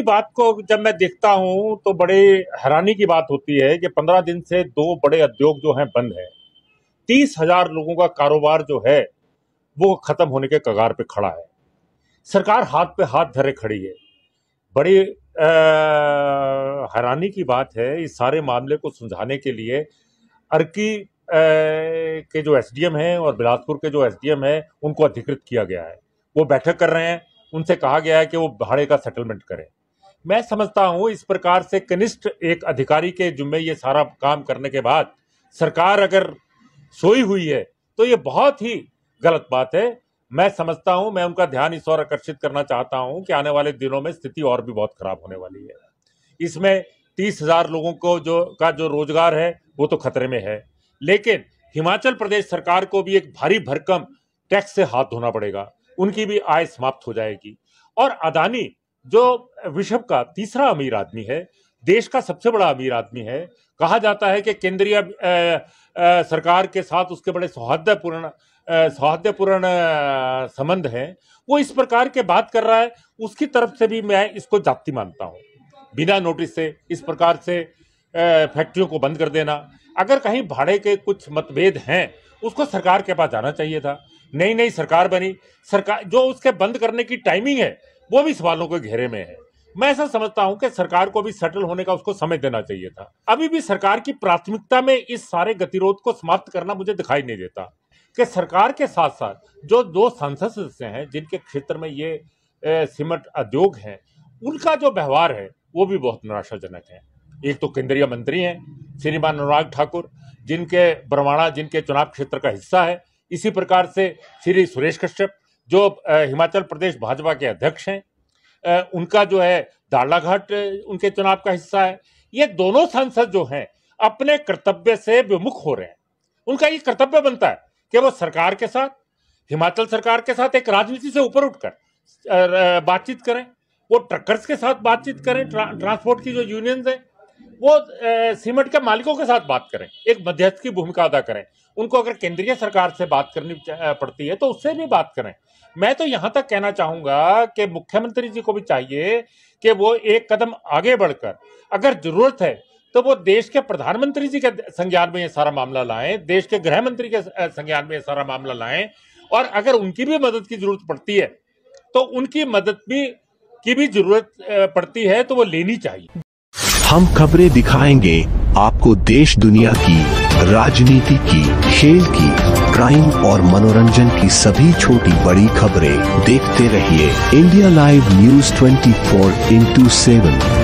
की बात को जब मैं देखता हूं तो बड़े हैरानी की बात होती है कि पंद्रह दिन से दो बड़े उद्योग जो हैं बंद हैं तीस हजार लोगों का कारोबार जो है वो खत्म होने के कगार पे खड़ा है सरकार हाथ पे हाथ धरे खड़ी है बड़ी हैरानी की बात है इस सारे मामले को सुलझाने के लिए अर्की के जो एसडीएम हैं और बिलासपुर के जो एसडीएम हैं उनको अधिकृत किया गया है वो बैठक कर रहे हैं उनसे कहा गया है कि वो भाड़े का सेटलमेंट करें मैं समझता हूं इस प्रकार से कनिष्ठ एक अधिकारी के जुम्मे ये सारा काम करने के बाद सरकार अगर सोई हुई है तो ये बहुत ही गलत बात है मैं समझता हूं मैं उनका ध्यान इस ओर आकर्षित करना चाहता हूं कि आने वाले दिनों में स्थिति और भी बहुत खराब होने वाली है इसमें तीस हजार लोगों को जो का जो रोजगार है वो तो खतरे में है लेकिन हिमाचल प्रदेश सरकार को भी एक भारी भरकम टैक्स से हाथ धोना पड़ेगा उनकी भी आय समाप्त हो जाएगी और अदानी जो विश्व का तीसरा अमीर आदमी है देश का सबसे बड़ा अमीर आदमी है कहा जाता है कि केंद्रीय सरकार के साथ उसके बड़े सौहार्दपूर्ण सौहार्दपूर्ण संबंध हैं वो इस प्रकार के बात कर रहा है उसकी तरफ से भी मैं इसको जाप्ती मानता हूँ बिना नोटिस से इस प्रकार से फैक्ट्रियों को बंद कर देना अगर कहीं भाड़े के कुछ मतभेद हैं उसको सरकार के पास जाना चाहिए था नई नई सरकार बनी सरकार जो उसके बंद करने की टाइमिंग है वो भी सवालों के घेरे में है मैं ऐसा समझता हूं कि सरकार को भी सेटल होने का उसको समय देना चाहिए था अभी भी सरकार की प्राथमिकता में इस सारे गतिरोध को समाप्त करना मुझे दिखाई नहीं देता कि सरकार के साथ साथ जो दो संसद सदस्य हैं जिनके क्षेत्र में ये सीमेंट उद्योग हैं उनका जो व्यवहार है वो भी बहुत निराशाजनक है एक तो केंद्रीय मंत्री हैं श्रीमान अनुराग ठाकुर जिनके बरवाड़ा जिनके चुनाव क्षेत्र का हिस्सा है इसी प्रकार से श्री सुरेश कश्यप जो हिमाचल प्रदेश भाजपा के अध्यक्ष हैं उनका जो है दाड़लाघाट उनके चुनाव का हिस्सा है ये दोनों सांसद जो हैं अपने कर्तव्य से विमुख हो रहे हैं उनका ये कर्तव्य बनता है कि वो सरकार के साथ हिमाचल सरकार के साथ एक राजनीति से ऊपर उठकर बातचीत करें वो ट्रकर्स के साथ बातचीत करें ट्रा, ट्रांसपोर्ट की जो यूनियंस हैं वो सीमेंट के मालिकों के साथ बात करें एक मध्यस्थ की भूमिका अदा करें उनको अगर केंद्रीय सरकार से बात करनी पड़ती है तो उससे भी बात करें मैं तो यहां तक कहना चाहूंगा कि मुख्यमंत्री जी को भी चाहिए कि वो एक कदम आगे बढ़कर अगर जरूरत है तो वो देश के प्रधानमंत्री जी के संज्ञान में ये सारा मामला लाएं देश के गृह मंत्री के संज्ञान में ये सारा मामला लाएं और अगर उनकी भी मदद की जरूरत पड़ती है तो उनकी मदद भी की भी जरूरत पड़ती है तो वो लेनी चाहिए हम खबरें दिखाएंगे आपको देश दुनिया की राजनीति की खेल की क्राइम और मनोरंजन की सभी छोटी बड़ी खबरें देखते रहिए India live news 24 four into seven